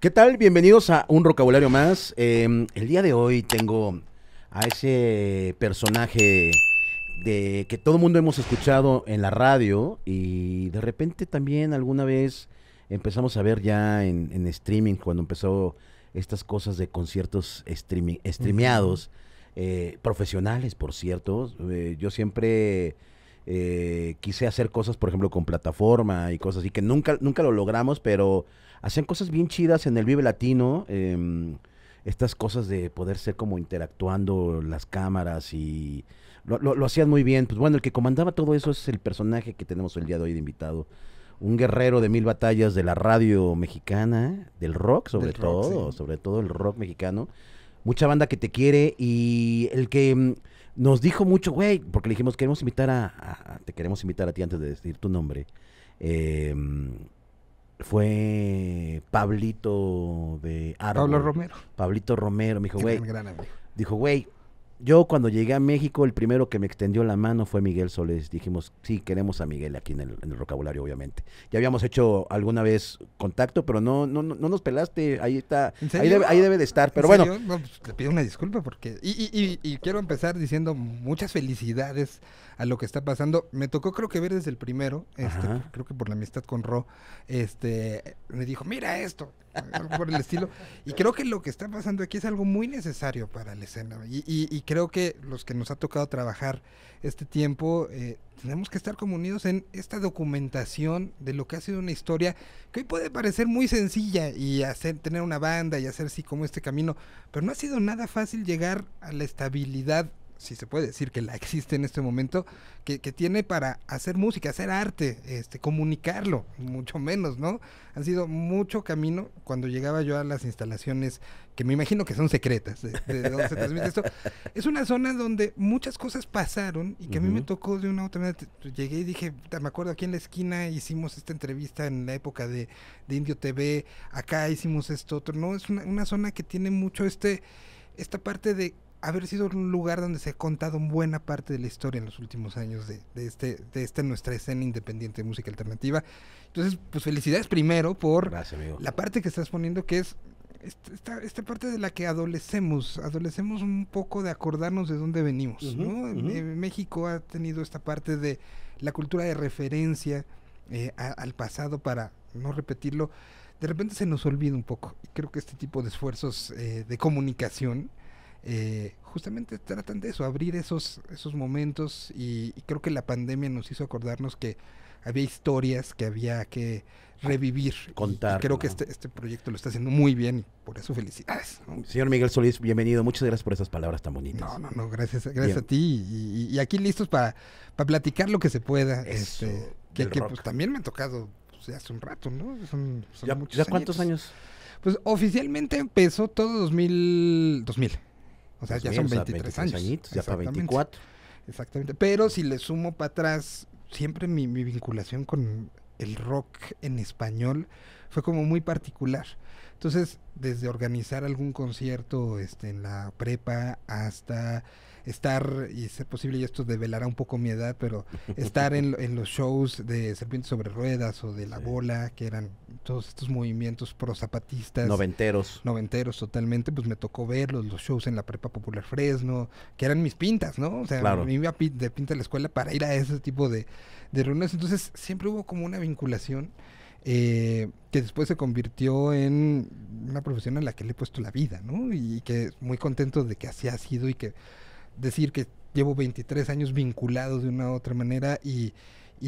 ¿Qué tal? Bienvenidos a un rocabulario más. Em, el día de hoy tengo a ese personaje de que todo el mundo hemos escuchado en la radio y de repente también alguna vez empezamos a ver ya en, streaming cuando empezó estas cosas de conciertos streaming, streameados, eh, profesionales, por cierto. Eh, yo siempre eh, quise hacer cosas, por ejemplo, con plataforma y cosas así, que nunca, nunca lo logramos, pero hacían cosas bien chidas en el Vive Latino. Em, estas cosas de poder ser como interactuando las cámaras y lo, hacían muy bien. Pues bueno, el que comandaba todo eso es el personaje que tenemos el día de hoy de invitado. Un guerrero de mil batallas de la radio mexicana, del rock sobre todo, sobre todo el rock mexicano. Mucha banda que te quiere y el que em, nos dijo mucho, güey, porque le dijimos, queremos invitar a, a, te queremos invitar a ti antes de decir tu nombre. Eh, fue Pablito de Pablo Romero. Pablito Romero. Me dijo, güey. Dijo, güey, yo cuando llegué a México, el primero que me extendió la mano fue Miguel Solés. Dijimos, sí, queremos a Miguel aquí en el, vocabulario, obviamente. Ya habíamos hecho alguna vez contacto, pero no, no, no nos pelaste. Ahí está, ahí debe, de estar. Pero bueno. Pues, pido una disculpa porque... Y, y, quiero empezar diciendo muchas felicidades a lo que está pasando. Me tocó creo que ver desde el primero, este, creo que por la amistad con Ro, este, me dijo, mira esto por el estilo. Y creo que lo que está pasando aquí es algo muy necesario para la escena. Y, creo que los que nos ha tocado trabajar este tiempo, eh, tenemos que estar como unidos en esta documentación de lo que ha sido una historia que hoy puede parecer muy sencilla y hacer tener una banda y hacer así como este camino, pero no ha sido nada fácil llegar a la estabilidad si se puede decir que la existe en este momento, que, tiene para hacer música, hacer arte, este, comunicarlo, mucho menos, ¿no? Han sido mucho camino cuando llegaba yo a las instalaciones, que me imagino que son secretas, de, donde se transmite esto. Es una zona donde muchas cosas pasaron y que a mí me tocó de una u otra manera. Llegué y dije, me acuerdo aquí en la esquina hicimos esta entrevista en la época de, Indio TV, acá hicimos esto, otro, ¿no? Es una, una zona que tiene mucho este, esta parte de haber sido un lugar donde se ha contado buena parte de la historia en los últimos años de, este, de esta nuestra escena independiente de música alternativa. Entonces, pues felicidades primero por la parte que estás poniendo, que es esta, esta, parte de la que adolecemos, adolecemos un poco de acordarnos de dónde venimos. Eh, México ha tenido esta parte de la cultura de referencia eh, al pasado para no repetirlo. De repente se nos olvida un poco. creo que este tipo de esfuerzos eh, de comunicación eh, justamente tratan de eso, abrir esos, esos momentos y, creo que la pandemia nos hizo acordarnos que había historias que había que revivir. Contar. creo que este, este proyecto lo está haciendo muy bien por eso felicidades. Señor Miguel Solís, bienvenido. Muchas gracias por esas palabras tan bonitas. No, no, no, gracias, gracias a ti y, aquí listos para, para platicar lo que se pueda. este, que, pues, también me ha tocado pues, hace un rato, ¿no? ¿Ya, muchos cuántos años? Pues oficialmente empezó todo 2000. 2000. O sea, pues ya son 23, años. ya para 24. Exactamente. Pero si le sumo para atrás, siempre mi, mi vinculación con el rock en español fue como muy particular. Entonces, desde organizar algún concierto este, en la prepa hasta estar, y ser posible y esto develará un poco mi edad, pero estar en, en, los shows de Serpientes sobre Ruedas o de La Bola, que eran todos estos movimientos pro zapatistas. Noventeros. Noventeros totalmente, pues me tocó verlos, los shows en la Prepa Popular Fresno, que eran mis pintas, ¿no? O sea, me iba de pinta a la escuela para ir a ese tipo de, de reuniones. Entonces siempre hubo como una vinculación. Eh, que después se convirtió en una profesión a la que le he puesto la vida, ¿no? Y que muy contento de que así ha sido y que decir que llevo 23 años vinculados de una u otra manera y,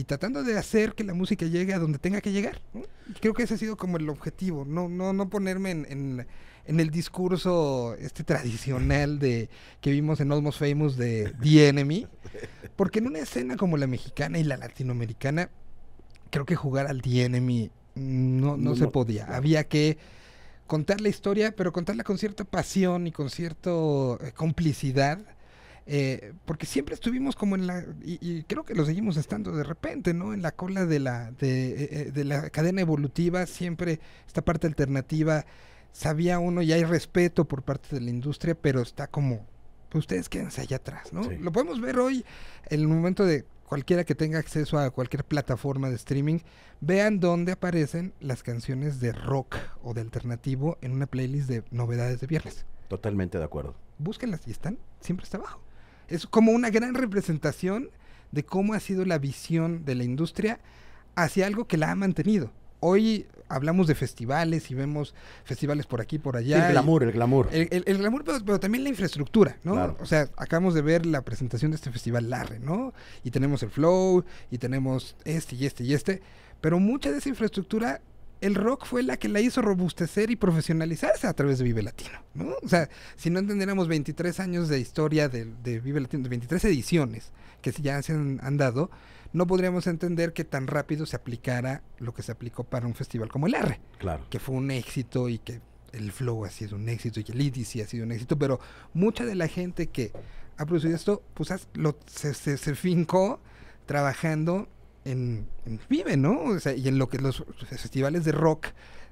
tratando de hacer que la música llegue a donde tenga que llegar. Creo que ese ha sido como el objetivo, no, no, no ponerme en, en, el discurso este tradicional de que vimos en Almost Famous de The Enemy, porque en una escena como la mexicana y la latinoamericana, creo que jugar al The Enemy no, no, se podía, había que contar la historia, pero contarla con cierta pasión y con cierta eh, complicidad eh, porque siempre estuvimos como en la, y, creo que lo seguimos estando de repente, ¿no? En la cola de la, eh, eh, de, la cadena evolutiva, siempre esta parte alternativa, sabía uno y hay respeto por parte de la industria, pero está como, pues, ustedes quédense allá atrás, ¿no? Lo podemos ver hoy en el momento de cualquiera que tenga acceso a cualquier plataforma de streaming, vean dónde aparecen las canciones de rock o de alternativo en una playlist de novedades de viernes. Totalmente de acuerdo. Búsquenlas y están siempre está abajo. Es como una gran representación de cómo ha sido la visión de la industria hacia algo que la ha mantenido. Hoy hablamos de festivales y vemos festivales por aquí, por allá. el glamour, el glamour. El, glamour, pero, también la infraestructura, ¿no? O sea, acabamos de ver la presentación de este festival Larre, ¿no? Y tenemos el flow, y tenemos este y este y este. Pero mucha de esa infraestructura el rock fue la que la hizo robustecer y profesionalizarse a través de Vive Latino, ¿no? O sea, si no entendiéramos 23 años de historia de, Vive Latino, 23 ediciones que ya se han, han, dado, no podríamos entender que tan rápido se aplicara lo que se aplicó para un festival como el R. Claro. Que fue un éxito y que el Flow ha sido un éxito y que el IDC ha sido un éxito, pero mucha de la gente que ha producido esto, pues lo, se, se, se fincó trabajando en, Vive, ¿no? y en lo que los festivales de rock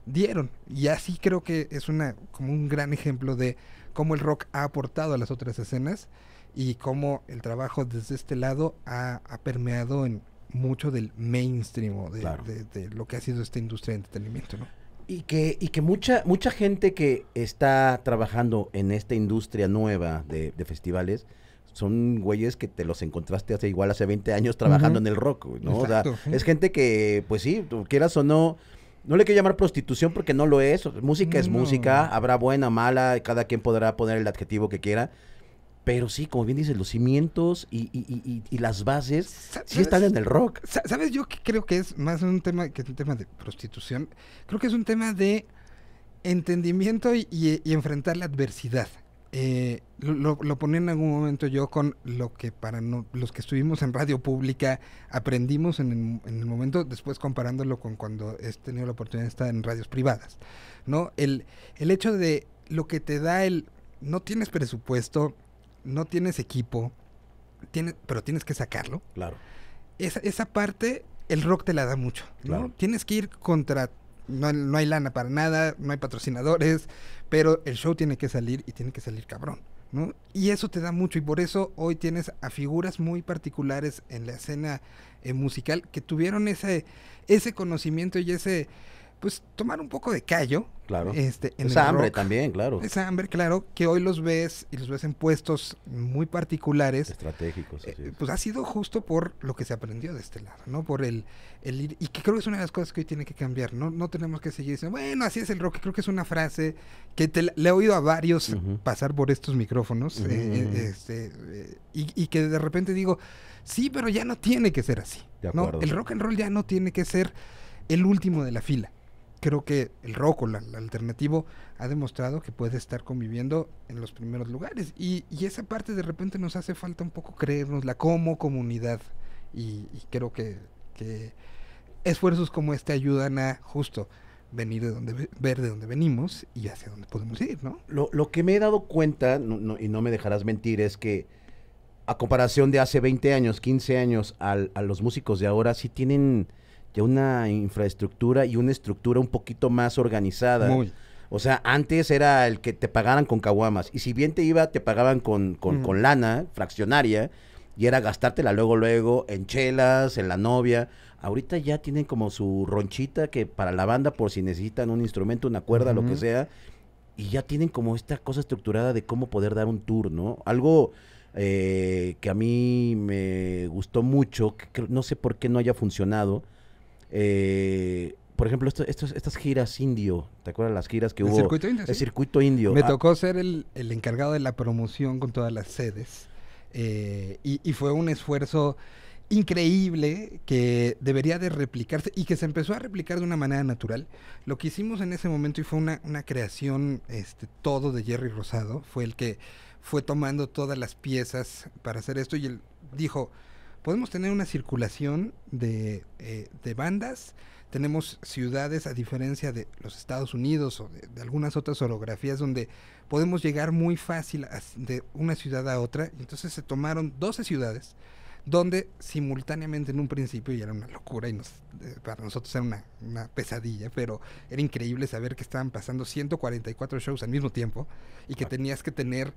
dieron. Y así creo que es una, como un gran ejemplo de cómo el rock ha aportado a las otras escenas y cómo el trabajo desde este lado ha, permeado en mucho del mainstream de, de, lo que ha sido esta industria de entretenimiento, ¿no? Y que, y que mucha, mucha gente que está trabajando en esta industria nueva de festivales, son güeyes que te los encontraste hace igual hace 20 años trabajando en el rock, es gente que, pues sí, quieras o no, no le quiero llamar prostitución porque no lo es. Música es música, habrá buena, mala, cada quien podrá poner el adjetivo que quiera. Pero sí, como bien dices, los cimientos y, las bases sí están en el rock. ¿Sabes? Yo creo que es más un tema que un tema de prostitución. Creo que es un tema de entendimiento y enfrentar la adversidad. Eh, lo, ponía en algún momento yo con lo que para los que estuvimos en radio pública aprendimos en el, momento, después comparándolo con cuando he tenido la oportunidad de estar en radios privadas. ¿no? El, hecho de lo que te da el... No tienes presupuesto, no tienes equipo, tiene pero tienes que sacarlo. Claro. Esa, esa parte el rock te la da mucho. ¿no? Tienes que ir contra no, hay lana para nada, no hay patrocinadores, pero el show tiene que salir y tiene que salir cabrón. ¿no? Y eso te da mucho y por eso hoy tienes a figuras muy particulares en la escena eh, musical que tuvieron ese, ese conocimiento y ese pues tomar un poco de callo. Claro. Este, hambre también, claro. Esa hambre, claro, que hoy los ves y los ves en puestos muy particulares. Estratégicos. Eh, pues ha sido justo por lo que se aprendió de este lado, ¿no? Por el, el y que creo que es una de las cosas que hoy tiene que cambiar, ¿no? No tenemos que seguir diciendo, bueno, así es el rock. Creo que es una frase que le he oído a varios pasar por estos micrófonos eh, eh, este, y, que de repente digo, sí, pero ya no tiene que ser así, ¿no? El rock and roll ya no tiene que ser el último de la fila creo que el rock o la, el alternativo ha demostrado que puede estar conviviendo en los primeros lugares. Y, y esa parte de repente nos hace falta un poco creernos la como comunidad. Y, creo que, que, esfuerzos como este ayudan a justo venir de donde ver de dónde venimos y hacia dónde podemos ir, ¿no? Lo, que me he dado cuenta, y no me dejarás mentir, es que a comparación de hace 20 años, 15 años, a los músicos de ahora sí tienen ya una infraestructura y una estructura un poquito más organizada. O sea, antes era el que te pagaran con caguamas. Y si bien te iba, te pagaban con, con, lana fraccionaria. Y era gastártela luego, luego, en chelas, en la novia. Ahorita ya tienen como su ronchita que para la banda, por si necesitan un instrumento, una cuerda, lo que sea. Y ya tienen como esta cosa estructurada de cómo poder dar un tour, ¿no? Algo eh, que a mí me gustó mucho, que no sé por qué no haya funcionado eh, por ejemplo, estas giras indio, ¿te acuerdas las giras que hubo? el circuito indio. Me ah, tocó ser el, encargado de la promoción con todas las sedes. Eh, y, fue un esfuerzo increíble que debería de replicarse y que se empezó a replicar de una manera natural. Lo que hicimos en ese momento y fue una, creación este, todo de Jerry Rosado, fue el que fue tomando todas las piezas para hacer esto y él dijo, podemos tener una circulación de, eh, de bandas. Tenemos ciudades, a diferencia de los Estados Unidos o de, algunas otras orografías, donde podemos llegar muy fácil de una ciudad a otra. y Entonces se tomaron 12 ciudades, donde simultáneamente en un principio y era una locura y nos, eh, para nosotros era una, una, pesadilla, pero era increíble saber que estaban pasando 144 shows al mismo tiempo y que tenías que tener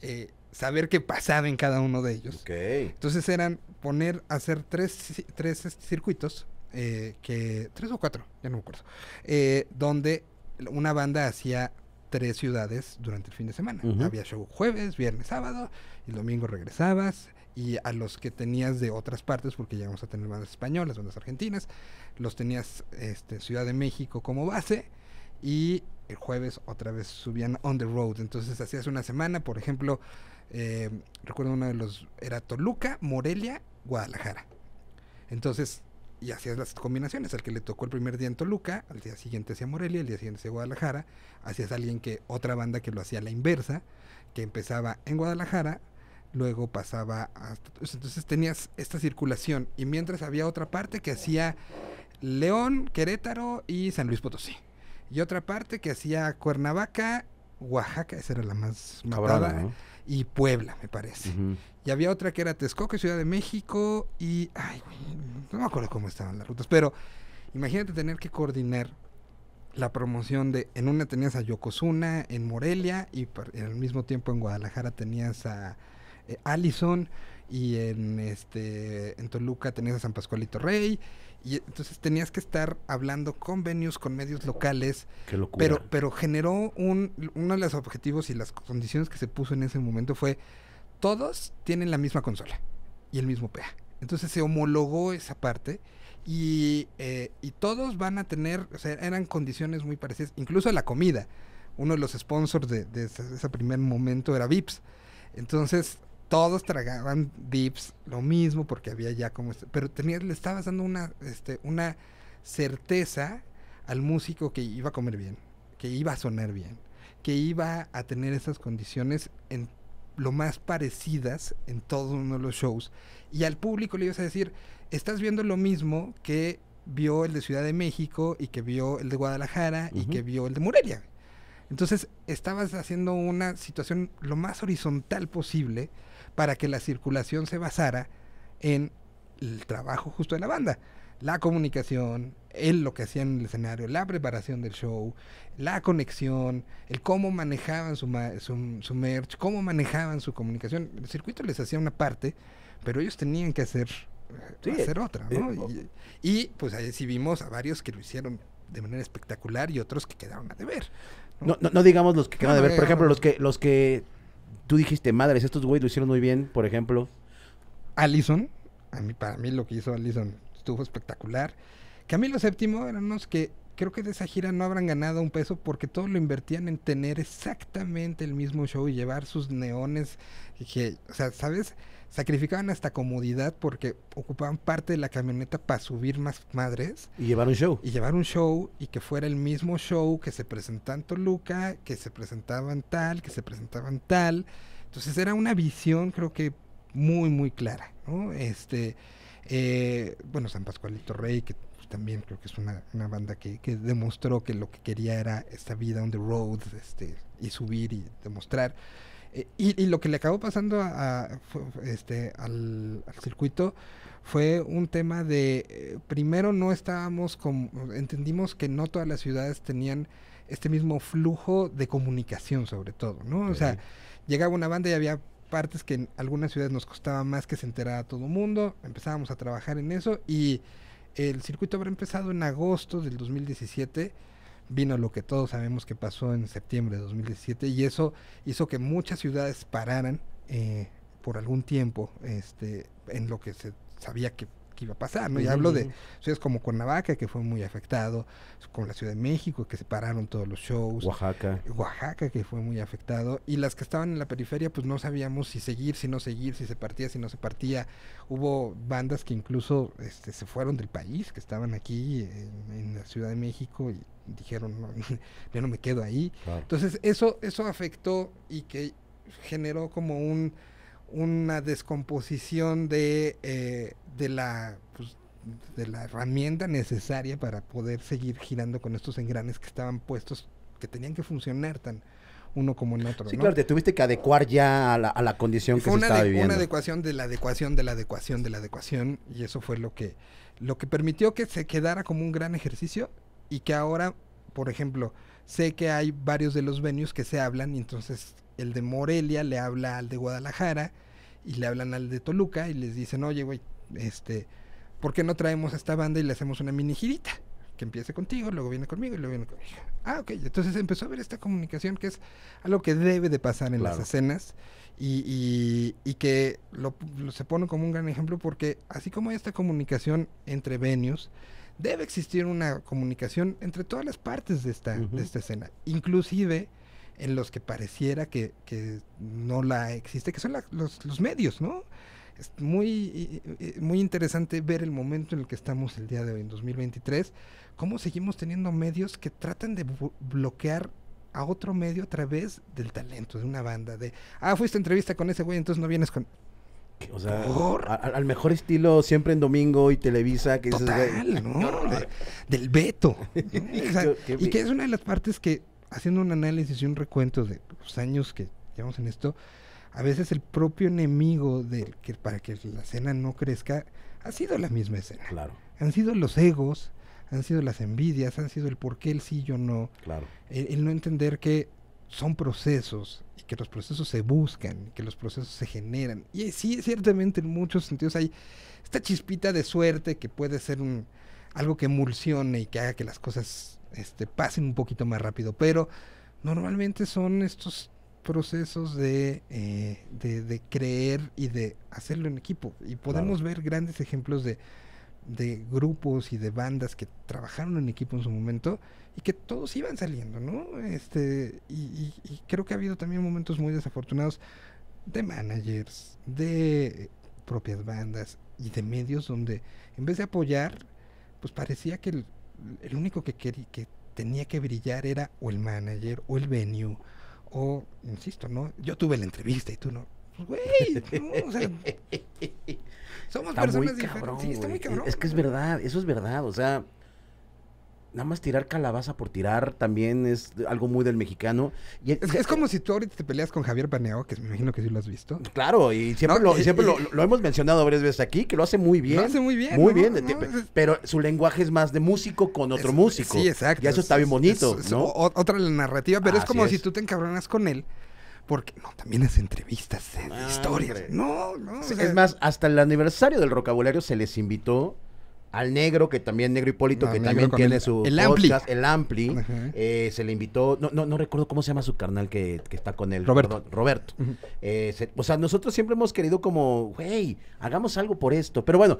eh, saber qué pasaba en cada uno de ellos. Entonces eran poner, hacer tres, tres este, circuitos, eh, que tres o cuatro, ya no me acuerdo, eh, donde una banda hacía tres ciudades durante el fin de semana. Había show jueves, viernes, sábado, el domingo regresabas y a los que tenías de otras partes, porque ya vamos a tener bandas españolas, bandas argentinas, los tenías este, Ciudad de México como base y el jueves otra vez subían On the Road. Entonces hacías una semana, por ejemplo, eh, recuerdo uno de los, era Toluca, Morelia, Guadalajara. Entonces, y hacías las combinaciones, al que le tocó el primer día en Toluca, al día siguiente hacía Morelia, el día siguiente hacía Guadalajara, hacías alguien que, otra banda que lo hacía a la inversa, que empezaba en Guadalajara, luego pasaba hasta, entonces tenías esta circulación, y mientras había otra parte que hacía León, Querétaro y San Luis Potosí. Y otra parte que hacía Cuernavaca, Oaxaca, esa era la más matada, y Puebla, me parece. Y había otra que era Texcoco, Ciudad de México, y. Ay, no me acuerdo cómo estaban las rutas, pero imagínate tener que coordinar la promoción de. En una tenías a Yokozuna, en Morelia, y al mismo tiempo en Guadalajara tenías a eh, Allison, y en, este, en Toluca tenías a San Pascualito Rey entonces tenías que estar hablando con venues, con medios locales. Pero, pero generó un, uno de los objetivos y las condiciones que se puso en ese momento fue, todos tienen la misma consola y el mismo PA. Entonces se homologó esa parte y, eh, y todos van a tener, o sea, eran condiciones muy parecidas, incluso la comida. Uno de los sponsors de, ese primer momento era Vips. Entonces, todos tragaban dips lo mismo porque había ya como este, pero le estabas dando una este, una certeza al músico que iba a comer bien que iba a sonar bien que iba a tener esas condiciones en lo más parecidas en todos los shows y al público le ibas a decir estás viendo lo mismo que vio el de Ciudad de México y que vio el de Guadalajara y que vio el de Morelia entonces estabas haciendo una situación lo más horizontal posible para que la circulación se basara en el trabajo justo de la banda. La comunicación, él lo que hacían en el escenario, la preparación del show, la conexión, el cómo manejaban su, su, merch, cómo manejaban su comunicación. El circuito les hacía una parte, pero ellos tenían que hacer, otra, ¿no? Eh, y, pues ahí sí vimos a varios que lo hicieron de manera espectacular y otros que quedaron a deber. No, no, digamos los que quedaron a deber, por ejemplo, los que, los que tú dijiste, madres, estos güeyes lo hicieron muy bien, por ejemplo. Allison, a mí, para mí lo que hizo Allison estuvo espectacular. Camilo Séptimo eran unos que creo que de esa gira no habrán ganado un peso porque todos lo invertían en tener exactamente el mismo show y llevar sus neones. Que, o sea, ¿sabes? sacrificaban hasta comodidad porque ocupaban parte de la camioneta para subir más madres. Y llevar un show. Y llevar un show y que fuera el mismo show que se presentaba en Toluca, que se presentaban tal, que se presentaban tal. Entonces era una visión creo que muy, muy clara, ¿no? Este, eh, bueno, San Pascualito Rey, que también creo que es una, banda que, que, demostró que lo que quería era esta vida on the road este, y subir y demostrar. Eh, y, lo que le acabó pasando a, este, al, circuito fue un tema de, eh, primero no estábamos, como, entendimos que no todas las ciudades tenían este mismo flujo de comunicación sobre todo, ¿no? O sea, llegaba una banda y había partes que en algunas ciudades nos costaba más que se enterara todo el mundo, empezábamos a trabajar en eso y el circuito habrá empezado en agosto del 2017 vino lo que todos sabemos que pasó en septiembre de 2017 y eso hizo que muchas ciudades pararan eh, por algún tiempo este, en lo que se sabía que, iba a pasar, ¿no? Y hablo de ciudades como Cuernavaca, que fue muy afectado, con la Ciudad de México, que se pararon todos los shows. Oaxaca. Oaxaca, que fue muy afectado. Y las que estaban en la periferia, pues no sabíamos si seguir, si no seguir, si se partía, si no se partía. Hubo bandas que incluso este, se fueron del país, que estaban aquí en, eh, en la Ciudad de México y dijeron, no, yo no me quedo ahí. Entonces, eso, eso afectó y que generó como un, una descomposición de, eh, de la... Pues, de la herramienta necesaria para poder seguir girando con estos engranes que estaban puestos, que tenían que funcionar tan, uno como en otro. Sí, claro, te tuviste que adecuar ya a la, condición que se estaba Una adecuación de la adecuación de la adecuación de la adecuación y eso fue lo que lo que permitió que se quedara como un gran ejercicio y que ahora, por ejemplo, sé que hay varios de los venues que se hablan y entonces el de Morelia le habla al de Guadalajara y le hablan al de Toluca y les dicen, oye, güey, este, ¿por qué no traemos a esta banda y le hacemos una mini girita? Que empiece contigo, luego viene conmigo y luego viene conmigo. Ah, ok, entonces empezó a ver esta comunicación que es algo que debe de pasar en las escenas y, y, que lo, se pone como un gran ejemplo porque así como hay esta comunicación entre venues, debe existir una comunicación entre todas las partes de esta, de esta escena, inclusive en los que pareciera que, no la existe, que son los, los, medios, ¿no? Es muy, muy interesante ver el momento en el que estamos el día de hoy, en 2023, cómo seguimos teniendo medios que tratan de bloquear a otro medio a través del talento, de una banda, de, ah, fuiste a entrevista con ese güey, entonces no vienes con al mejor estilo siempre en domingo y Televisa. Que es, del veto. y que es una de las partes que, haciendo un análisis y un recuento de los pues, años que llevamos en esto, a veces el propio enemigo que para que la escena no crezca ha sido la misma escena. Han sido los egos, han sido las envidias, han sido el por qué el sí, yo no. el no entender que son procesos y que los procesos se buscan, que los procesos se generan. Y sí, ciertamente en muchos sentidos hay esta chispita de suerte que puede ser un, algo que emulsione y que haga que las cosas este, pasen un poquito más rápido, pero normalmente son estos procesos de, eh, de, creer y de hacerlo en equipo. Y podemos ver grandes ejemplos de, de grupos y de bandas que trabajaron en equipo en su momento y que todos iban saliendo, ¿no? Este, y, creo que ha habido también momentos muy desafortunados de managers, de propias bandas y de medios donde en vez de apoyar, pues parecía que el, único que, quería, que tenía que brillar era o el manager o el venue o, insisto, ¿no? Yo tuve la entrevista y tú no. Güey, somos personas muy cabrón, diferentes. Es que es verdad, eso es verdad, o sea, nada más tirar calabaza por tirar también es algo muy del mexicano. Y es, como si tú ahorita te peleas con Javier Paneo, que me imagino que sí lo has visto. Claro, y siempre, lo, siempre lo, hemos mencionado varias veces aquí, que lo hace muy bien. Lo hace muy bien. Muy bien. pero su lenguaje es más de músico con otro músico. Sí, exacto. Y eso está bien bonito, ¿no? otra narrativa, pero es como si tú te encabronas con él porque no, también hace entrevistas, es eh, historias. No, no. es más, hasta el aniversario del vocabulario se les invitó al negro, que también, negro Hipólito, que también tiene su el Ampli. Eh, se le invitó, no, recuerdo cómo se llama su carnal que, está con él. Roberto. Roberto. Eh, o sea, nosotros siempre hemos querido como, güey, hagamos algo por esto. Pero bueno,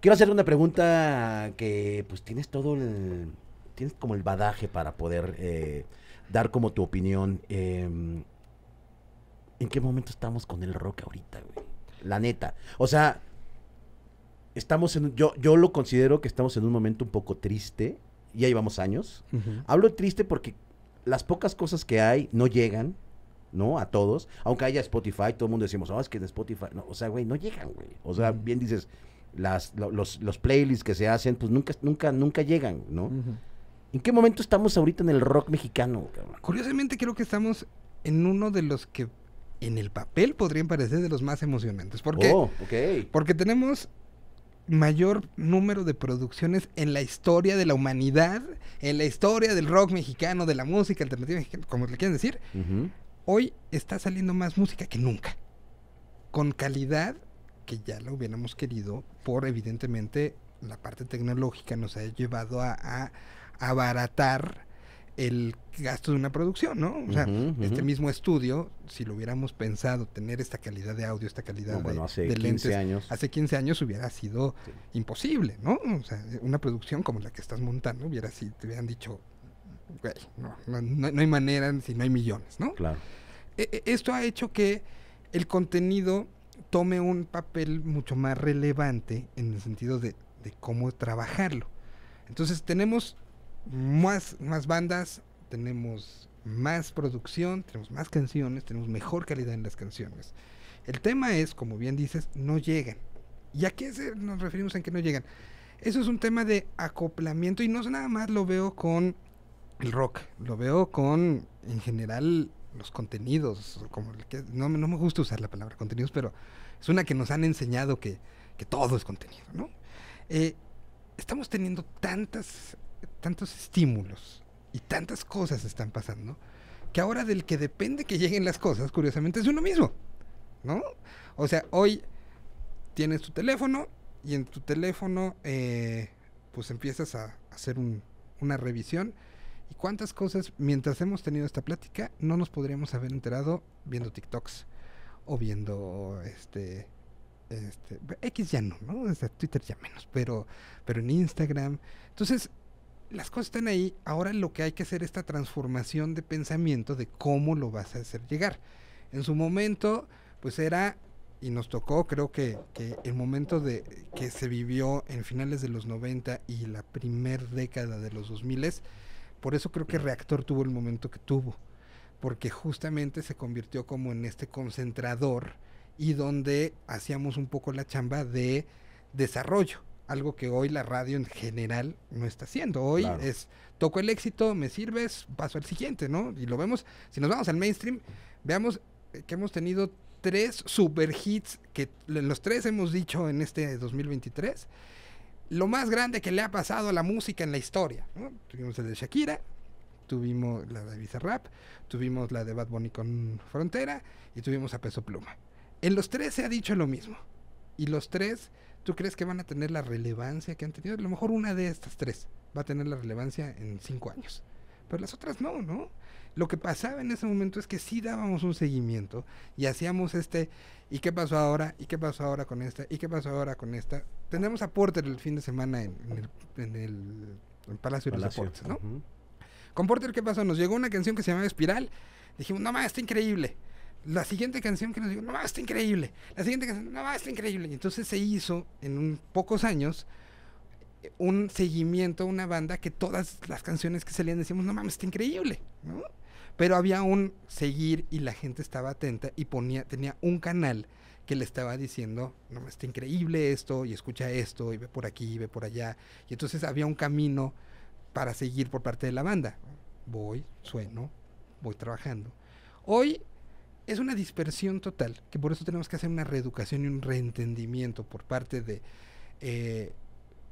quiero hacer una pregunta que pues tienes todo el, tienes como el badaje para poder eh, dar como tu opinión. Em, ¿En qué momento estamos con el rock ahorita, güey? La neta. O sea, estamos en, yo, yo lo considero que estamos en un momento un poco triste, ya llevamos años. Hablo triste porque las pocas cosas que hay no llegan, ¿no? A todos, aunque haya Spotify, todo el mundo decimos, ah, es que en Spotify, no, o sea, güey, no llegan, güey. O sea, bien dices, las, los, playlists que se hacen, pues nunca, nunca, nunca llegan, ¿no? ¿En qué momento estamos ahorita en el rock mexicano? Curiosamente creo que estamos en uno de los que en el papel podrían parecer de los más emocionantes. ¿Por qué? Oh, porque tenemos mayor número de producciones en la historia de la humanidad, en la historia del rock mexicano, de la música alternativa mexicana, como le quieran decir, hoy está saliendo más música que nunca, con calidad que ya lo hubiéramos querido, por evidentemente la parte tecnológica nos ha llevado a abaratar el gasto de una producción, ¿no? O sea, este mismo estudio, si lo hubiéramos pensado tener esta calidad de audio, esta calidad de, bueno, hace 15 años. hace 15 años hubiera sido imposible, ¿no? O sea, una producción como la que estás montando hubiera si te hubieran dicho, no, hay manera si no hay millones, ¿no? Claro. E, e, esto ha hecho que el contenido tome un papel mucho más relevante en el sentido de cómo trabajarlo. Entonces tenemos más, más bandas, tenemos más producción, tenemos más canciones, tenemos mejor calidad en las canciones. El tema es, como bien dices, no llegan. ¿Y a qué nos referimos en que no llegan? Eso es un tema de acoplamiento y no es nada más lo veo con el rock, lo veo con, en general, los contenidos, como que, no, me gusta usar la palabra contenidos, pero es una que nos han enseñado que, todo es contenido, ¿no? Eh, estamos teniendo tantas tantos estímulos y tantas cosas están pasando, que ahora del que depende que lleguen las cosas, curiosamente, es uno mismo, ¿no? O sea, hoy tienes tu teléfono y en tu teléfono eh, pues empiezas a hacer una revisión. ¿Y cuántas cosas mientras hemos tenido esta plática no nos podríamos haber enterado viendo TikToks o viendo este este, X ya no, ¿no? Twitter ya menos, pero, pero en Instagram. Entonces, las cosas están ahí, ahora lo que hay que hacer es esta transformación de pensamiento de cómo lo vas a hacer llegar. En su momento, pues era, y nos tocó, creo que, que el momento de que se vivió en finales de los 90 y la primer década de los 2000, por eso creo que Reactor tuvo el momento que tuvo, porque justamente se convirtió como en este concentrador y donde hacíamos un poco la chamba de desarrollo algo que hoy la radio en general no está haciendo. Hoy es toco el éxito, me sirves, paso al siguiente, ¿no? Y lo vemos, si nos vamos al mainstream, veamos que hemos tenido tres super hits que los tres hemos dicho en este 2023. Lo más grande que le ha pasado a la música en la historia. Tuvimos el de Shakira, tuvimos la de Bizarrap, tuvimos la de Bad Bunny con Frontera y tuvimos a Peso Pluma. En los tres se ha dicho lo mismo. Y los tres ¿Tú crees que van a tener la relevancia que han tenido? A lo mejor una de estas tres va a tener la relevancia en cinco años. Pero las otras no, ¿no? Lo que pasaba en ese momento es que sí dábamos un seguimiento y hacíamos este, ¿y qué pasó ahora? ¿Y qué pasó ahora con esta? ¿Y qué pasó ahora con esta? Tenemos a Porter el fin de semana en, el, Palacio de los Deportes, ¿no? Con Porter, ¿qué pasó? Nos llegó una canción que se llama Espiral. Dijimos, no más, está increíble la siguiente canción que nos dijo, no, mames, está increíble. La siguiente canción, no, mames, está increíble. Y entonces se hizo en un, pocos años eh, un seguimiento a una banda que todas las canciones que salían decíamos, no mames, está increíble, Pero había un seguir y la gente estaba atenta y ponía, tenía un canal que le estaba diciendo, no, mames, está increíble esto, y escucha esto, y ve por aquí, y ve por allá. Y entonces había un camino para seguir por parte de la banda. Voy, sueno, voy trabajando. Hoy es una dispersión total, que por eso tenemos que hacer una reeducación y un reentendimiento por parte de eh,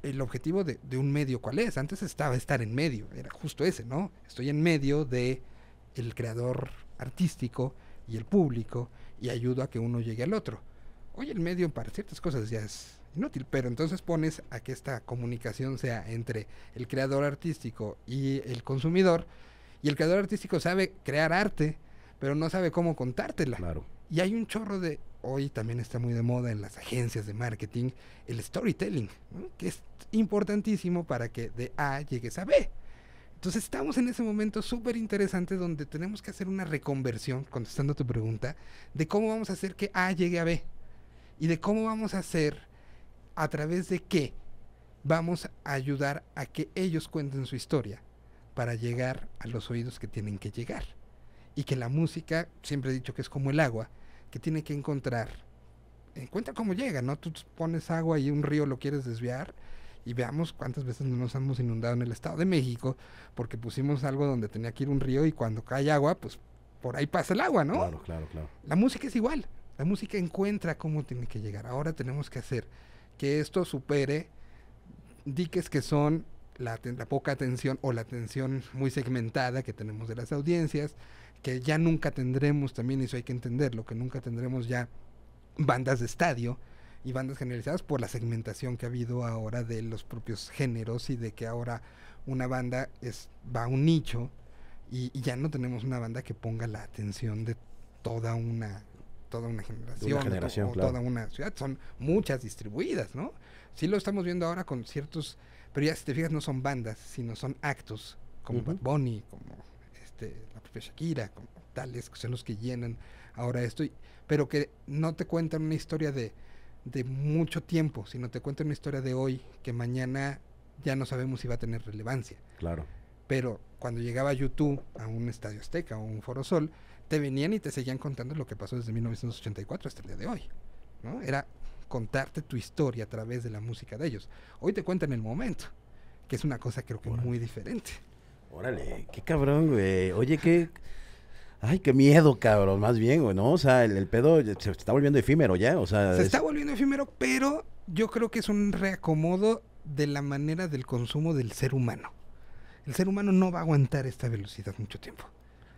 el objetivo de, un medio cuál es. Antes estaba estar en medio, era justo ese, ¿no? Estoy en medio de el creador artístico y el público y ayudo a que uno llegue al otro. Hoy el medio para ciertas cosas ya es inútil, pero entonces pones a que esta comunicación sea entre el creador artístico y el consumidor y el creador artístico sabe crear arte pero no sabe cómo contártela. Y hay un chorro de, hoy también está muy de moda en las agencias de marketing, el storytelling, que es importantísimo para que de A llegues a B. Entonces estamos en ese momento súper interesante donde tenemos que hacer una reconversión, contestando tu pregunta, de cómo vamos a hacer que A llegue a B. Y de cómo vamos a hacer, a través de qué, vamos a ayudar a que ellos cuenten su historia para llegar a los oídos que tienen que llegar y que la música, siempre he dicho que es como el agua, que tiene que encontrar, encuentra cómo llega, ¿no? Tú pones agua y un río lo quieres desviar y veamos cuántas veces nos hemos inundado en el Estado de México porque pusimos algo donde tenía que ir un río y cuando cae agua, pues por ahí pasa el agua, ¿no? Claro, claro, claro. La música es igual, la música encuentra cómo tiene que llegar. Ahora tenemos que hacer que esto supere diques que son la, poca atención o la atención muy segmentada que tenemos de las audiencias, que ya nunca tendremos también, eso hay que entenderlo, que nunca tendremos ya bandas de estadio y bandas generalizadas por la segmentación que ha habido ahora de los propios géneros y de que ahora una banda es, va a un nicho y, ya no tenemos una banda que ponga la atención de toda una toda una generación, una toda una ciudad, son muchas distribuidas, ¿no? Sí lo estamos viendo ahora con ciertos, pero ya si te fijas no son bandas, sino son actos, como uh como este, Shakira, tales, que son los que llenan ahora esto, pero que no te cuentan una historia de, mucho tiempo, sino te cuentan una historia de hoy que mañana ya no sabemos si va a tener relevancia. Claro. Pero cuando llegaba YouTube a un Estadio Azteca o un Foro Sol, te venían y te seguían contando lo que pasó desde 1984 hasta el día de hoy. ¿no? Era contarte tu historia a través de la música de ellos. Hoy te cuentan el momento, que es una cosa creo que muy diferente. Órale, qué cabrón, güey. Oye, qué... Ay, qué miedo, cabrón, más bien, güey, ¿no? O sea, el, pedo se está volviendo efímero ya, o sea... Se está volviendo efímero, pero yo creo que es un reacomodo de la manera del consumo del ser humano. El ser humano no va a aguantar esta velocidad mucho tiempo.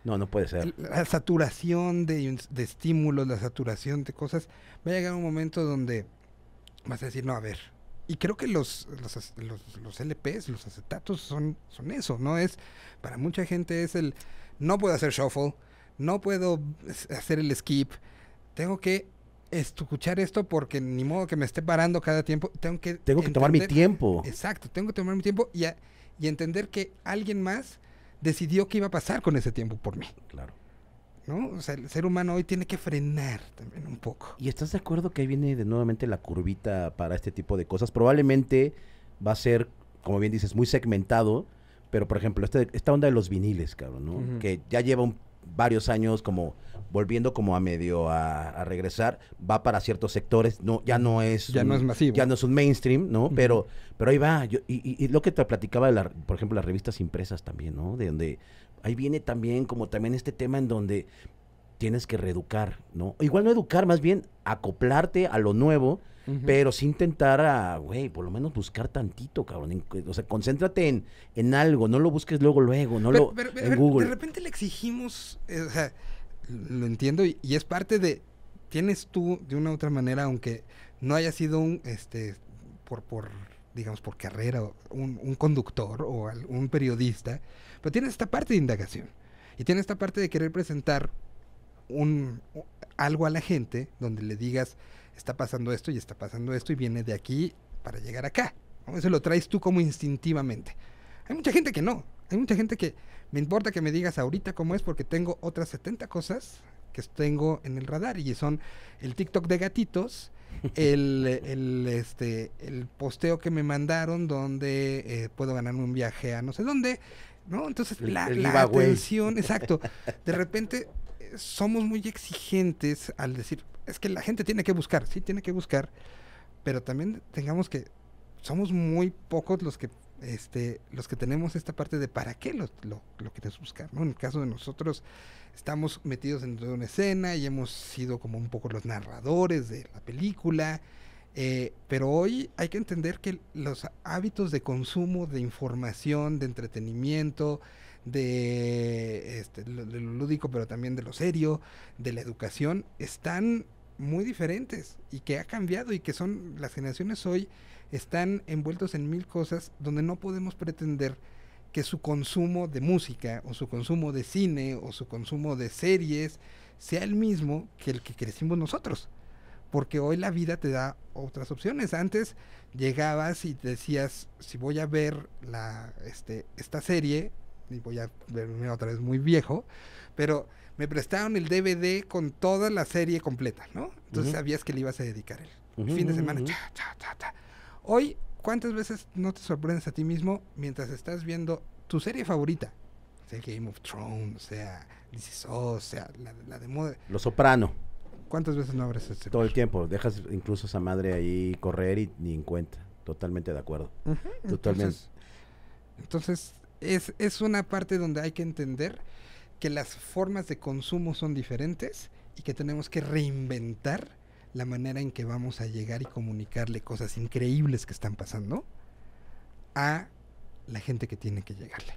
No, no puede ser. La saturación de, de estímulos, la saturación de cosas, va a llegar un momento donde vas a decir, no, a ver, y creo que los, los, los, LPs, los acetatos son, son eso, ¿no? Es, para mucha gente es el, no puedo hacer shuffle, no puedo hacer el skip, tengo que escuchar esto porque ni modo que me esté parando cada tiempo, tengo que... Tengo que tomar mi tiempo. Exacto, tengo que tomar mi tiempo y, y entender que alguien más decidió qué iba a pasar con ese tiempo por mí. Claro. ¿no? O sea, el ser humano hoy tiene que frenar también un poco. ¿Y estás de acuerdo que ahí viene de nuevamente la curvita para este tipo de cosas? Probablemente va a ser, como bien dices, muy segmentado, pero por ejemplo, este, esta onda de los viniles, cabrón, ¿no? Que ya lleva varios años como volviendo como a medio a, regresar, va para ciertos sectores, no, ya no es ya no es masivo. Ya no es un mainstream, ¿no? Pero, pero ahí va. y, lo que te platicaba por ejemplo, las revistas impresas también, ¿no? De donde ahí viene también como también este tema en donde tienes que reeducar, ¿no? Igual no educar, más bien acoplarte a lo nuevo, pero sin intentar a, güey, por lo menos buscar tantito, cabrón. o sea, concéntrate en, en algo, no lo busques luego, luego, no lo en Google. De repente le exigimos, eh, o sea, lo entiendo y, es parte de, tienes tú de una u otra manera, aunque no haya sido un, este, por, por digamos, por carrera, un, un conductor o un periodista, pero tiene esta parte de indagación y tiene esta parte de querer presentar un, algo a la gente donde le digas, está pasando esto y está pasando esto y viene de aquí para llegar acá. Eso lo traes tú como instintivamente. Hay mucha gente que no. Hay mucha gente que me importa que me digas ahorita cómo es porque tengo otras 70 cosas que tengo en el radar y son el TikTok de gatitos el, el, este, el posteo que me mandaron donde eh, puedo ganarme un viaje a no sé dónde, ¿no? Entonces, la, la atención, exacto. De repente somos muy exigentes al decir, es que la gente tiene que buscar, sí, tiene que buscar, pero también tengamos que, somos muy pocos los que este, los que tenemos esta parte de para qué lo, lo, quieres buscar. En el caso de nosotros, estamos metidos en de una escena y hemos sido como un poco los narradores de la película. Eh, pero hoy hay que entender que los hábitos de consumo, de información, de entretenimiento, de, este, de lo lúdico, pero también de lo serio, de la educación, están muy diferentes y que ha cambiado y que son las generaciones hoy están envueltos en mil cosas donde no podemos pretender que su consumo de música o su consumo de cine o su consumo de series sea el mismo que el que crecimos nosotros. Porque hoy la vida te da otras opciones. Antes llegabas y te decías, si voy a ver la, este, esta serie, y voy a verme otra vez muy viejo, pero me prestaron el DVD con toda la serie completa, ¿no? Entonces sabías que le ibas a dedicar el, fin de semana. Hoy, ¿cuántas veces no te sorprendes a ti mismo mientras estás viendo tu serie favorita? Sea Game of Thrones, sea This is sea la, de moda. Lo Soprano. ¿Cuántas veces no abres ese Todo el tiempo. Dejas incluso esa madre ahí correr y ni en cuenta. Totalmente de acuerdo. Totalmente. Entonces, es, es, una parte donde hay que entender que las formas de consumo son diferentes y que tenemos que reinventar la manera en que vamos a llegar y comunicarle cosas increíbles que están pasando a la gente que tiene que llegarle.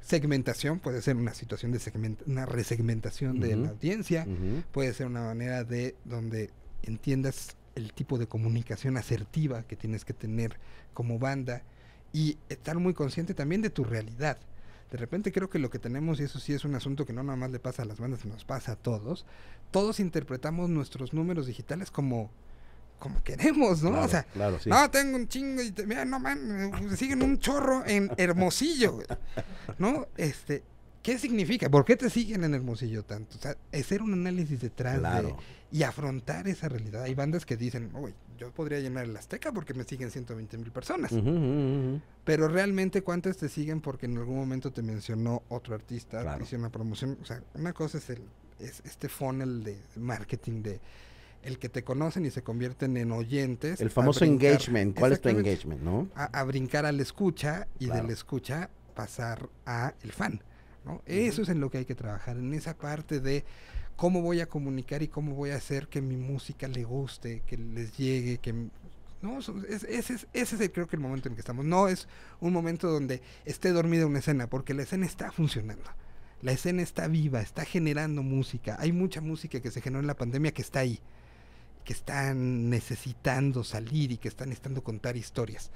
Segmentación puede ser una situación de una resegmentación de la audiencia, puede ser una manera de donde entiendas el tipo de comunicación asertiva que tienes que tener como banda y estar muy consciente también de tu realidad de repente creo que lo que tenemos, y eso sí es un asunto que no nada más le pasa a las bandas, nos pasa a todos, todos interpretamos nuestros números digitales como como queremos, ¿no? o sea, no, tengo un chingo y te, mira, no man, siguen un chorro en Hermosillo, ¿no? Este, ¿Qué significa? ¿Por qué te siguen en el Hermosillo tanto? O sea, hacer un análisis detrás de, y afrontar esa realidad. Hay bandas que dicen, uy, yo podría llenar el Azteca porque me siguen 120 mil personas. Pero realmente, ¿cuántas te siguen porque en algún momento te mencionó otro artista, claro. una promoción? O sea, una cosa es, el, es este funnel de marketing de el que te conocen y se convierten en oyentes. El famoso engagement. ¿Cuál es tu engagement, no? A, a brincar al escucha y del escucha pasar a el fan. Eso es en lo que hay que trabajar, en esa parte de cómo voy a comunicar y cómo voy a hacer que mi música le guste, que les llegue, que... ese, es, creo que el momento en que estamos. No es un momento donde esté dormida una escena, porque la escena está funcionando. La escena está viva, está generando música. Hay mucha música que se generó en la pandemia que está ahí, que están necesitando salir y que están necesitando contar historias.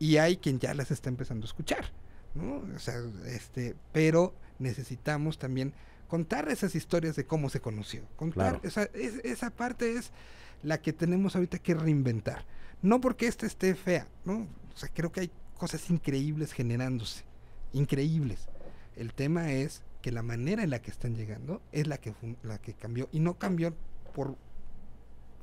Y hay quien ya las está empezando a escuchar. ¿no? O sea, este, pero necesitamos también contar esas historias de cómo se conoció. Contar esa, esa parte es la que tenemos ahorita que reinventar. No porque esta esté fea, ¿no? O sea, creo que hay cosas increíbles generándose, increíbles. El tema es que la manera en la que están llegando es la que, la que cambió y no cambió por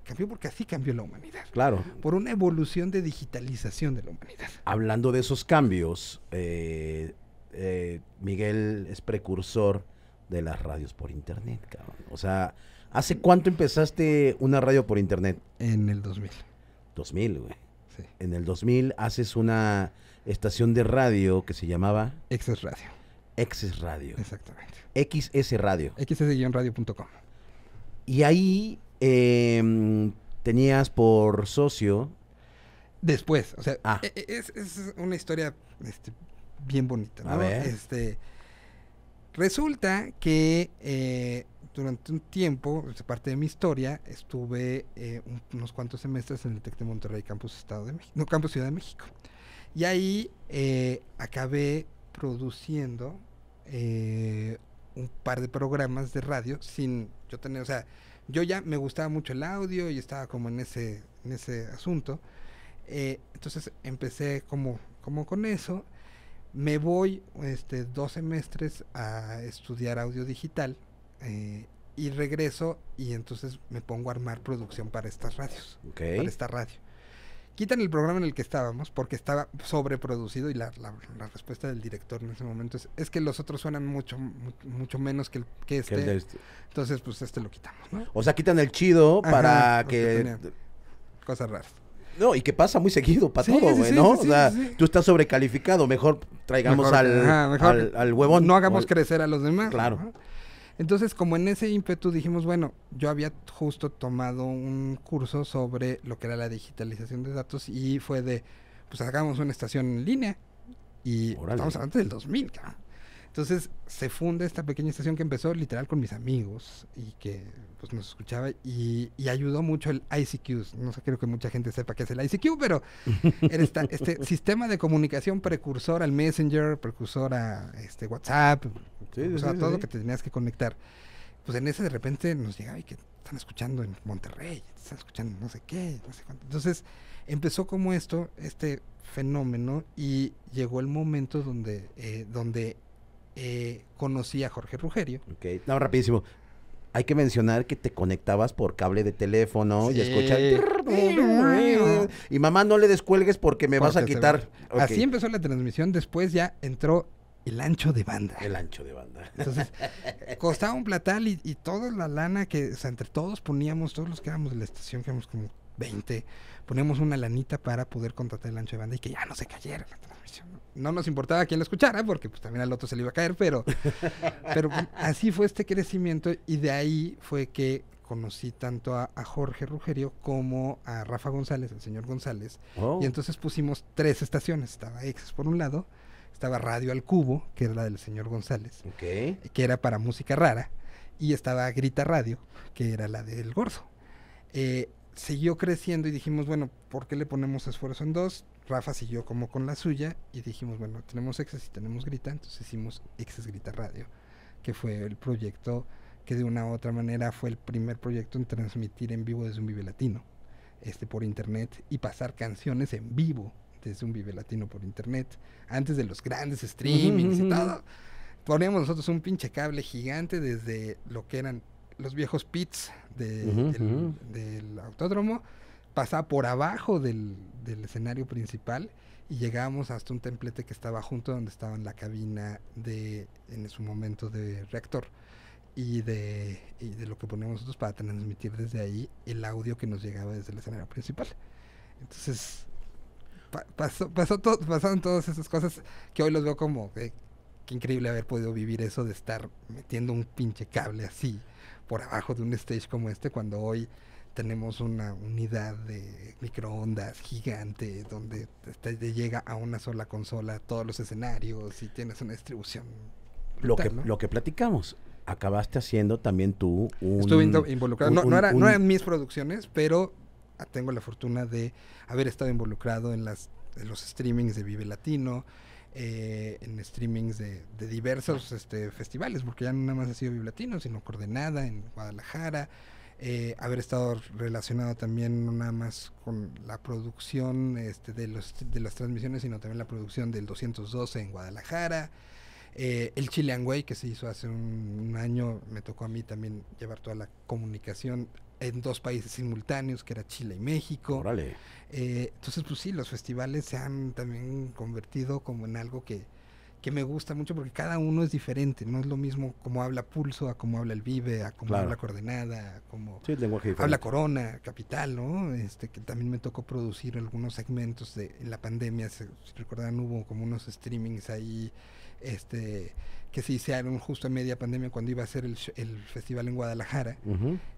Cambió porque así cambió la humanidad. Claro. Por una evolución de digitalización de la humanidad. Hablando de esos cambios, eh, eh, Miguel es precursor de las radios por internet, cabrón. O sea, ¿hace cuánto empezaste una radio por internet? En el 2000. 2000, güey. Sí. En el 2000 haces una estación de radio que se llamaba... Exes Radio. Exes Radio. Exactamente. XS Radio. xs Y ahí Em, tenías por socio. Después, o sea, ah. e, e, es, una historia este, bien bonita, ¿no? Este, resulta que eh, durante un tiempo, parte de mi historia, estuve eh, unos cuantos semestres en el TEC de Monterrey, Campus Estado de México, Campus Ciudad de México. Y ahí eh, acabé produciendo eh, un par de programas de radio sin yo tener, o sea, yo ya me gustaba mucho el audio y estaba como en ese, en ese asunto. Eh, entonces empecé como, como con eso. Me voy este, dos semestres a estudiar audio digital eh, y regreso y entonces me pongo a armar producción para estas radios. Para esta radio quitan el programa en el que estábamos porque estaba sobreproducido y la, respuesta del director en ese momento es, es que los otros suenan mucho mucho, menos que, que este. este. Entonces, pues este lo quitamos, O sea, quitan el chido para que... Cosas raras. No, y que pasa muy seguido para todo, güey, ¿no? tú estás sobrecalificado, mejor traigamos al, al, huevón. No hagamos crecer a los demás. Claro. Entonces, como en ese ímpetu dijimos, bueno, yo había justo tomado un curso sobre lo que era la digitalización de datos y fue de, pues hagamos una estación en línea. Y estamos antes del 2000, cabrón. Entonces se funda esta pequeña estación que empezó literal con mis amigos y que pues, nos escuchaba y, ayudó mucho el ICQ. No sé, creo que mucha gente sepa qué es el ICQ, pero era este sistema de comunicación precursor al Messenger, precursor a este, WhatsApp, sí, todo lo que tenías que conectar. Pues en ese de repente nos llegaba y que están escuchando en Monterrey, están escuchando no sé qué, no sé cuánto. Entonces empezó como esto, este fenómeno y llegó el momento donde, eh, donde eh, conocí a Jorge Rugerio. Ok, no, rapidísimo. Hay que mencionar que te conectabas por cable de teléfono y escuchas... y mamá, no le descuelgues porque me vas a quitar. Así empezó la transmisión, después ya entró el ancho de banda. El ancho de banda. Entonces, costaba un platal y, toda la lana que, entre todos poníamos, todos los que éramos de la estación, que éramos como 20, poníamos una lanita para poder contratar el ancho de banda y que ya no se cayera la transmisión no nos importaba quién lo escuchara, porque pues también al otro se le iba a caer, pero, pero así fue este crecimiento y de ahí fue que conocí tanto a, Jorge Rugerio como a Rafa González, el señor González. Oh. Y entonces pusimos tres estaciones, estaba Ex por un lado, estaba Radio al Cubo, que era la del señor González, que era para música rara, y estaba Grita Radio, que era la del Gorzo. Eh, siguió creciendo y dijimos, bueno, ¿por qué le ponemos esfuerzo en dos? Rafa siguió como con la suya y dijimos, bueno, tenemos exes y tenemos grita, entonces hicimos Exes Grita Radio, que fue el proyecto que de una u otra manera fue el primer proyecto en transmitir en vivo desde un Vive Latino, este por internet y pasar canciones en vivo desde un Vive Latino por internet, antes de los grandes streamings y todo. Poníamos nosotros un pinche cable gigante desde lo que eran los viejos pits del autódromo pasaba por abajo del, del escenario principal y llegábamos hasta un templete que estaba junto donde estaba en la cabina de, en su momento, de reactor y de, y de lo que poníamos nosotros para transmitir desde ahí el audio que nos llegaba desde el escenario principal. Entonces, pasó, pasaron todas esas cosas que hoy los veo como, que eh, qué increíble haber podido vivir eso de estar metiendo un pinche cable así por abajo de un stage como este, cuando hoy tenemos una unidad de microondas gigante donde te, llega a una sola consola todos los escenarios y tienes una distribución. lo, que, lo que platicamos, acabaste haciendo también tú un... Estuve involucrado, no, no, era, no eran mis producciones, pero tengo la fortuna de haber estado involucrado en, las, los streamings de Vive Latino, eh, en streamings de, de diversos este, festivales, porque ya no nada más ha sido Vive Latino, sino Coordenada en Guadalajara, eh, haber estado relacionado también nada más con la producción este, de, los, de las transmisiones, sino también la producción del 212 en Guadalajara. Eh, el Chilean Way, que se hizo hace un, año, me tocó a mí también llevar toda la comunicación en dos países simultáneos, que era Chile y México. Eh, entonces, pues sí, los festivales se han también convertido como en algo que, que me gusta mucho porque cada uno es diferente, no es lo mismo como habla Pulso, a cómo habla el Vive, a cómo habla Coordenada, a cómo habla Corona, Capital, ¿no? Este, que también me tocó producir algunos segmentos de la pandemia, si, recuerdan hubo como unos streamings ahí, este, que se hicieron justo a media pandemia cuando iba a ser el, festival en Guadalajara.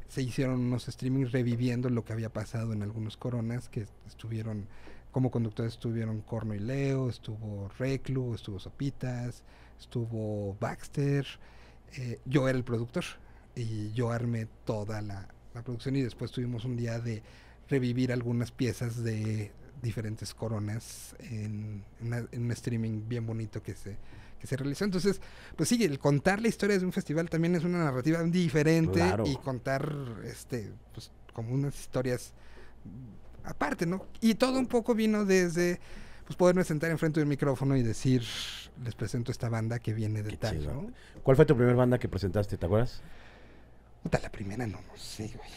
Se hicieron unos streamings reviviendo lo que había pasado en algunos coronas que estuvieron como conductores estuvieron Corno y Leo, estuvo Reclu, estuvo Sopitas, estuvo Baxter. Eh, yo era el productor y yo armé toda la, producción y después tuvimos un día de revivir algunas piezas de diferentes coronas en, un streaming bien bonito que se, se realizó. Entonces, pues sí, el contar la historia de un festival también es una narrativa diferente y contar este pues como unas historias aparte, ¿no? Y todo un poco vino desde pues poderme sentar enfrente de un micrófono y decir, les presento esta banda que viene de tal, ¿no? ¿Cuál fue tu primera banda que presentaste, te acuerdas? Puta, la primera no, no sé, güey.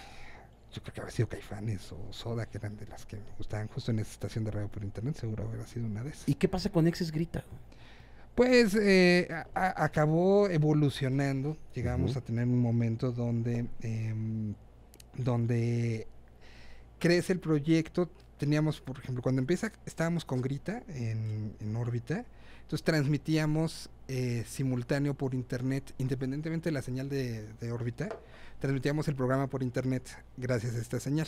Yo creo que habría sido Caifanes o Soda, que eran de las que me gustaban justo en esa estación de radio por internet, seguro hubiera sido una de esas. ¿Y qué pasa con Exes Grita? Pues eh, acabó evolucionando, llegamos a tener un momento donde, eh, donde crece el proyecto. Teníamos, por ejemplo, cuando empieza, estábamos con Grita en, órbita. Entonces transmitíamos eh, simultáneo por internet, independientemente de la señal de, órbita, transmitíamos el programa por internet gracias a esta señal.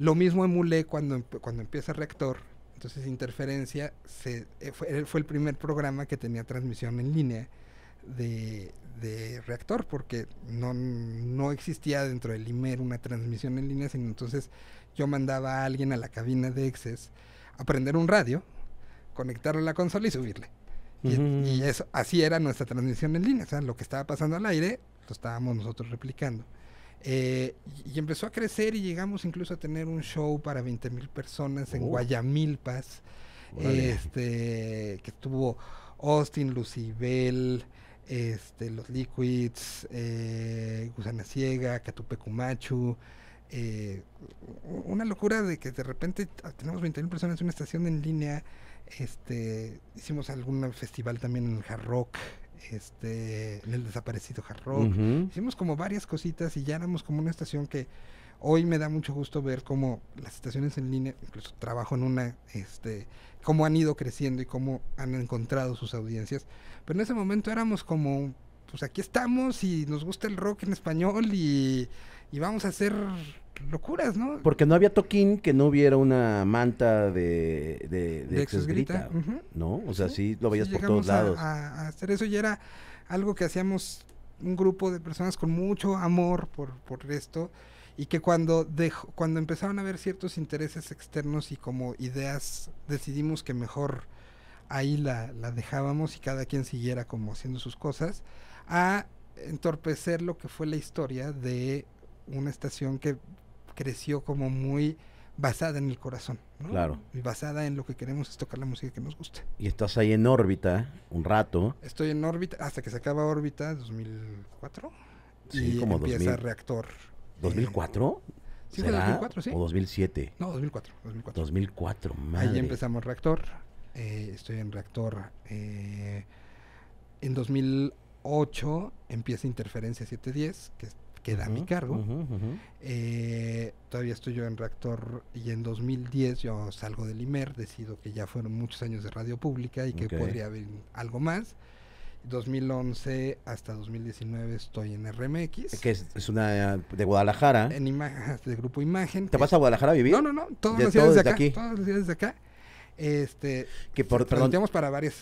Lo mismo emulé cuando, em, cuando empieza Reactor. Entonces Interferencia eh, eh, fue, el primer programa que tenía transmisión en línea de, reactor porque no, no, existía dentro del IMER una transmisión en línea, sino entonces yo mandaba a alguien a la cabina de Excess a prender un radio, conectarlo a la consola y subirle. y, mm. eso, así era nuestra transmisión en línea. O sea, lo que estaba pasando al aire, lo estábamos nosotros replicando. Eh, y empezó a crecer y llegamos incluso a tener un show para 20 mil personas en oh. Guayamilpas, este, que estuvo Austin, Lucibel, este, los Liquids, eh, Gusana Ciega, Catupecumachu. Cumachu eh, una locura de que de repente tenemos 20.000 personas en una estación en línea. Este, hicimos algún festival también en el Hard Rock, este, en el desaparecido Hard Rock. Hicimos como varias cositas y ya éramos como una estación que hoy me da mucho gusto ver cómo las estaciones en línea, incluso trabajo en una, este, cómo han ido creciendo y cómo han encontrado sus audiencias. Pero en ese momento éramos como pues aquí estamos y nos gusta el rock en español y, y vamos a hacer locuras, ¿no? Porque no había toquín que no hubiera una manta de, de, grita, ¿no? O sea, sí, lo veías por todos lados. A, a, hacer eso y era algo que hacíamos un grupo de personas con mucho amor por, por esto y que cuando dejo cuando empezaron a haber ciertos intereses externos y como ideas decidimos que mejor ahí la, la dejábamos y cada quien siguiera como haciendo sus cosas a entorpecer lo que fue la historia de una estación que creció como muy basada en el corazón, Claro. Y basada en lo que queremos es tocar la música que nos gusta. Y estás ahí en órbita un rato. Estoy en órbita hasta que se acaba órbita 2004 sí, y como empieza reactor. 2004. sí, 2004, sí. O 2007. No, 2004, 2004. 2004, madre. Ahí empezamos reactor. Eh, estoy en reactor eh, en 2000 8 empieza interferencia 710, que queda a mi cargo. Eh, todavía estoy yo en reactor y en 2010 yo salgo del IMER, decido que ya fueron muchos años de radio pública y que podría haber algo más. 2011 hasta 2019 estoy en RMX. Que es, una de Guadalajara. En imagen, de Grupo Imagen. ¿Te vas a Guadalajara a vivir? No, no, no. Todas las ciudades de Aquí. Todas acá. Este, que por, para varias,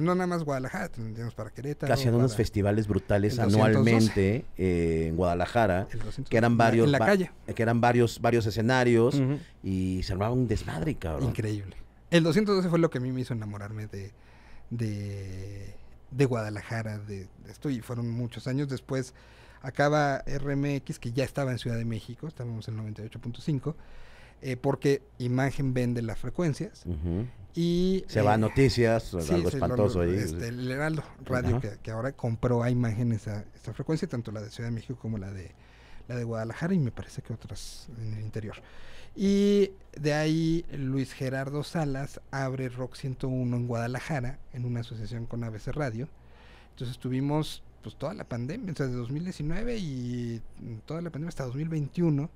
no nada más Guadalajara, tendríamos para Querétaro. Hacían unos festivales brutales anualmente eh, en Guadalajara, que eran varios, en la calle. que eran varios, varios escenarios y se armaba un desmadre, cabrón. Increíble. El 212 fue lo que a mí me hizo enamorarme de, de, Guadalajara, de, esto, y fueron muchos años después. Acaba RMX, que ya estaba en Ciudad de México, estábamos en 98.5 eh, porque imagen vende las frecuencias. Y, eh, se va a noticias, algo espantoso ahí. Este, el Heraldo Radio, que, ahora compró a imagen esa, frecuencia, tanto la de Ciudad de México como la de, la de Guadalajara y me parece que otras en el interior. Y de ahí Luis Gerardo Salas abre Rock 101 en Guadalajara, en una asociación con ABC Radio. Entonces tuvimos pues toda la pandemia, o sea, de 2019 y mm, toda la pandemia hasta 2021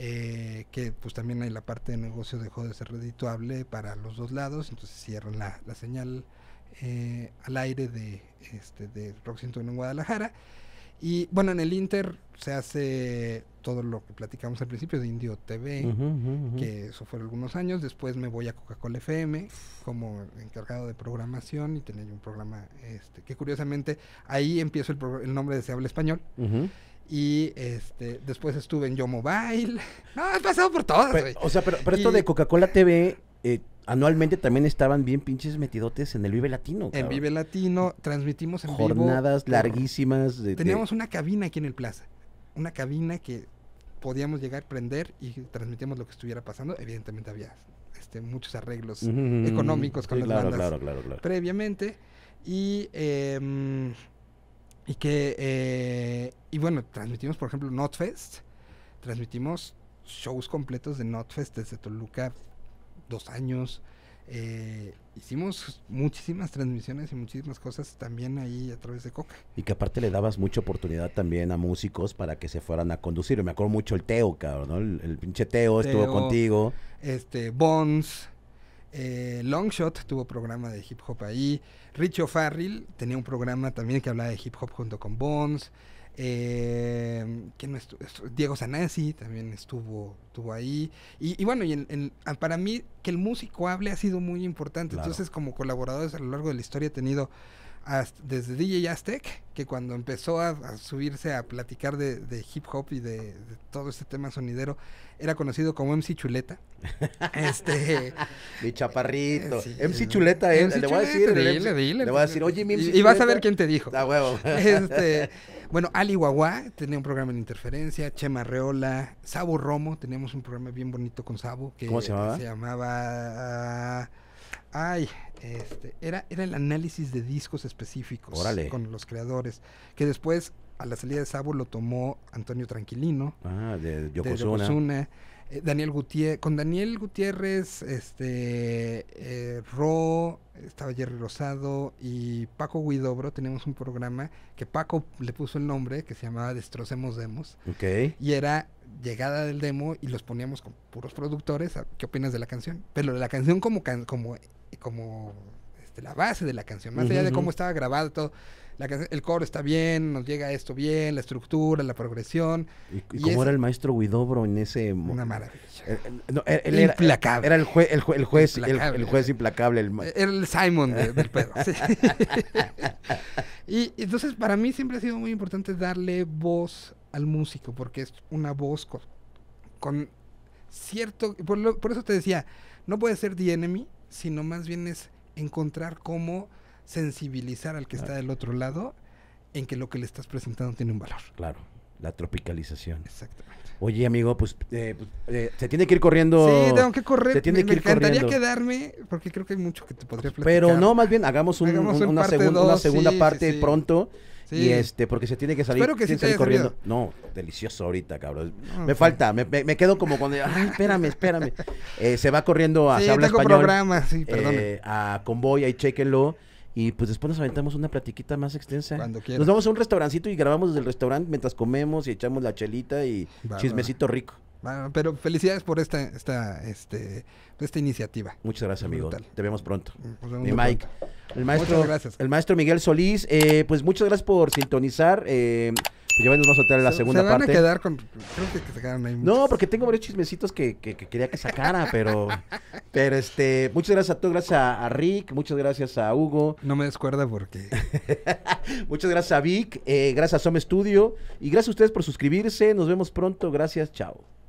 eh, que pues también hay la parte de negocio dejó de ser redituable para los dos lados, entonces cierran la, la señal eh, al aire de, este, de Rock en Guadalajara. Y bueno, en el Inter se hace todo lo que platicamos al principio de Indio TV, que eso fue algunos años. Después me voy a Coca-Cola FM como encargado de programación y tenía un programa este, que curiosamente ahí empiezo el, nombre de Se Habla Español. Y este, después estuve en Yo Mobile. No, he pasado por todas, O sea, pero, esto de Coca-Cola TV, eh, anualmente también estaban bien pinches metidotes en el Vive Latino. En Vive Latino, transmitimos en Jornadas larguísimas. De, teníamos una cabina aquí en el Plaza. Una cabina que podíamos llegar, prender y transmitíamos lo que estuviera pasando. Evidentemente había este, muchos arreglos económicos con sí, las claro, bandas claro, claro, previamente. Y... Eh, y que, eh, y bueno, transmitimos, por ejemplo, NotFest. Transmitimos shows completos de NotFest desde Toluca, dos años. Eh, hicimos muchísimas transmisiones y muchísimas cosas también ahí a través de Coca. Y que aparte le dabas mucha oportunidad también a músicos para que se fueran a conducir. Me acuerdo mucho el Teo, cabrón, ¿no? El, pinche Teo, estuvo contigo. Este, Bones. Eh, Longshot tuvo programa de hip hop ahí. Richo Farrell tenía un programa también que hablaba de hip hop junto con Bones. Eh, Diego Sanasi también estuvo, ahí. Y, bueno, y ah, para mí que el músico hable ha sido muy importante. Entonces, como colaboradores a lo largo de la historia he tenido desde DJ Aztec, que cuando empezó a, subirse a platicar de, hip hop y de, todo este tema sonidero, era conocido como MC Chuleta. este. Mi chaparrito. Eh, MC Chuleta, eh, le voy a decir. Dile, dile, le voy a decir, oye, mi Y, vas a ver quién te dijo. Ah, este, bueno, Ali Guagua tenía un programa en Interferencia, Chema Reola, Sabo Romo, teníamos un programa bien bonito con Sabu Que ¿Cómo se llamaba? Se llamaba. Ay, este, era, era el análisis de discos específicos con los creadores, que después a la salida de Sabo lo tomó Antonio Tranquilino, ah, de Yokozuna. De eh, Daniel Gutiérrez, con Daniel Gutiérrez, este, eh, Ro, estaba Jerry Rosado y Paco Guidobro, tenemos un programa que Paco le puso el nombre, que se llamaba Destrocemos Demos, y era llegada del demo y los poníamos con puros productores, ¿qué opinas de la canción? Pero la canción como, como como este, la base de la canción, más allá de cómo estaba grabado todo. el coro está bien, nos llega esto bien, la estructura, la progresión. ¿Y, como cómo era el maestro Guidobro en ese momento? Una maravilla. Eh, eh, era, implacable. Era el, el, el juez, implacable. el, juez eh, implacable. Era el Simon del pedo. y entonces para mí siempre ha sido muy importante darle voz al músico, porque es una voz con, cierto... Por, eso te decía, no puede ser The Enemy, sino más bien es encontrar cómo sensibilizar al que está del otro lado en que lo que le estás presentando tiene un valor. Claro. La tropicalización. Exactamente. Oye, amigo, pues eh, pues, eh, se tiene que ir corriendo. Sí, tengo que correr. Se tiene me, que ir me encantaría quedarme porque creo que hay mucho que te podría platicar. Pero no, más bien hagamos, un, una, segunda parte pronto. Y este, porque se tiene que salir, Espero que corriendo. No, delicioso ahorita, cabrón. me falta, me, me, quedo como cuando. Ay, espérame, espérame. eh, se va corriendo a se habla tengo Programa, sí, eh, a Convoy, ahí chéquenlo. Y pues después nos aventamos una platiquita más extensa. Cuando quieras. Nos vamos a un restaurancito y grabamos desde el restaurante mientras comemos y echamos la chelita y chismecito rico. pero felicidades por esta, esta, este, esta iniciativa. Muchas gracias, amigo. Te vemos pronto. Mi Mike. El maestro, muchas gracias. El maestro Miguel Solís, eh, pues muchas gracias por sintonizar. Eh, este, ya nos a soltar la segunda parte. No, porque tengo varios chismecitos que, quería que sacara, pero. pero este. Muchas gracias a todos. Gracias a, Rick. Muchas gracias a Hugo. No me descuerda porque. muchas gracias a Vic. Eh, gracias a Somestudio, Studio. Y gracias a ustedes por suscribirse. Nos vemos pronto. Gracias. Chao.